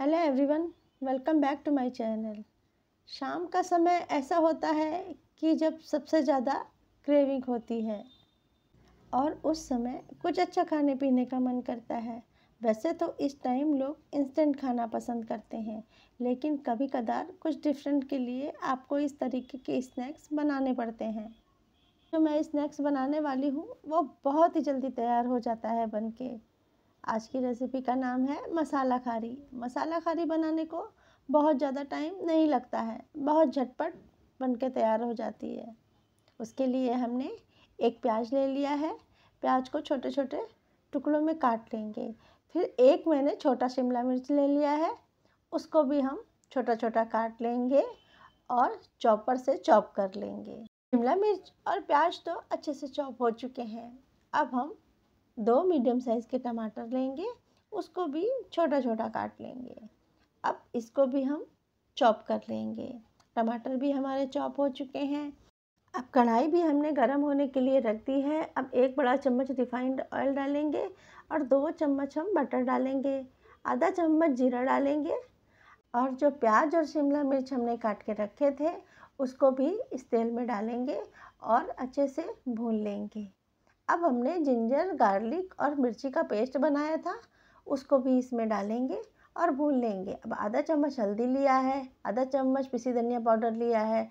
hello everyone welcome back to my channel शाम का समय ऐसा होता है कि जब सबसे ज़्यादा क्रेविंग होती है और उस समय कुछ अच्छा खाने पीने का मन करता है वैसे तो इस टाइम लोग इंस्टेंट खाना पसंद करते हैं लेकिन कभी कदार कुछ डिफरेंट के लिए आपको इस तरीके के स्नैक्स बनाने पड़ते हैं जो मैं स्नैक्स बनाने वाली हूँ वो बहुत ही जल्दी तैयार हो जाता है बनके आज की रेसिपी का नाम है मसाला खारी मसाला खारी बनाने को बहुत ज़्यादा टाइम नहीं लगता है बहुत झटपट बन के तैयार हो जाती है उसके लिए हमने एक प्याज ले लिया है प्याज को छोटे छोटे टुकड़ों में काट लेंगे फिर एक मैंने छोटा शिमला मिर्च ले लिया है उसको भी हम छोटा छोटा काट लेंगे और चॉपर से चॉप कर लेंगे शिमला मिर्च और प्याज तो अच्छे से चॉप हो चुके हैं अब हम दो मीडियम साइज़ के टमाटर लेंगे उसको भी छोटा छोटा काट लेंगे अब इसको भी हम चॉप कर लेंगे टमाटर भी हमारे चॉप हो चुके हैं अब कढ़ाई भी हमने गरम होने के लिए रख दी है अब एक बड़ा चम्मच रिफाइंड ऑयल डालेंगे और दो चम्मच हम बटर डालेंगे आधा चम्मच जीरा डालेंगे और जो प्याज और शिमला मिर्च हमने काट के रखे थे उसको भी इस तेल में डालेंगे और अच्छे से भून लेंगे अब हमने जिंजर गार्लिक और मिर्ची का पेस्ट बनाया था उसको भी इसमें डालेंगे और भून लेंगे अब आधा चम्मच हल्दी लिया है आधा चम्मच पिसी धनिया पाउडर लिया है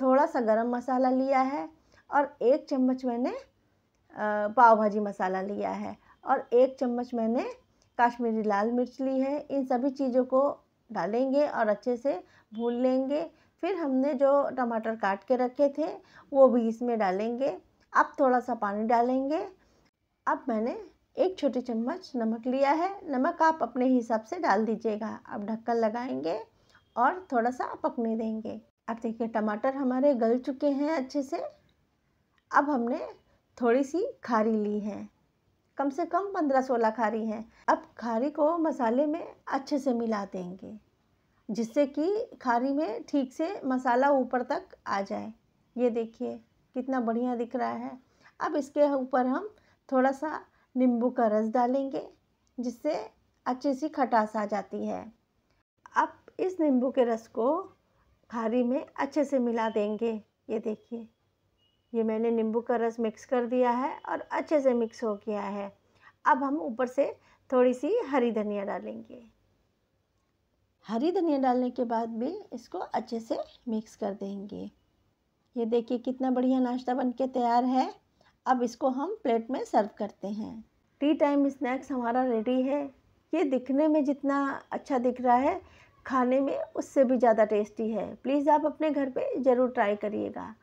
थोड़ा सा गरम मसाला लिया है और एक चम्मच मैंने पाव भाजी मसाला लिया है और एक चम्मच मैंने काश्मीरी लाल मिर्च ली है इन सभी चीज़ों को डालेंगे और अच्छे से भून लेंगे फिर हमने जो टमाटर काट के रखे थे वो भी इसमें डालेंगे अब थोड़ा सा पानी डालेंगे अब मैंने एक छोटे चम्मच नमक लिया है नमक आप अपने हिसाब से डाल दीजिएगा अब ढक्कन लगाएंगे और थोड़ा सा पकने देंगे अब देखिए टमाटर हमारे गल चुके हैं अच्छे से अब हमने थोड़ी सी खारी ली है कम से कम पंद्रह सोलह खारी है अब खारी को मसाले में अच्छे से मिला देंगे जिससे कि खारी में ठीक से मसाला ऊपर तक आ जाए ये देखिए कितना बढ़िया दिख रहा है अब इसके ऊपर हम थोड़ा सा नींबू का रस डालेंगे जिससे अच्छी सी खटास आ जाती है अब इस नींबू के रस को खारी में अच्छे से मिला देंगे ये देखिए ये मैंने नींबू का रस मिक्स कर दिया है और अच्छे से मिक्स हो गया है अब हम ऊपर से थोड़ी सी हरी धनिया डालेंगे हरी धनिया डालने के बाद भी इसको अच्छे से मिक्स कर देंगे ये देखिए कितना बढ़िया नाश्ता बन के तैयार है अब इसको हम प्लेट में सर्व करते हैं टी टाइम स्नैक्स हमारा रेडी है ये दिखने में जितना अच्छा दिख रहा है खाने में उससे भी ज़्यादा टेस्टी है प्लीज़ आप अपने घर पे ज़रूर ट्राई करिएगा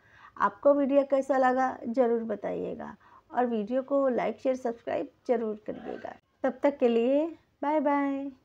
आपको वीडियो कैसा लगा ज़रूर बताइएगा और वीडियो को लाइक शेयर सब्सक्राइब ज़रूर करिएगा तब तक के लिए बाय बाय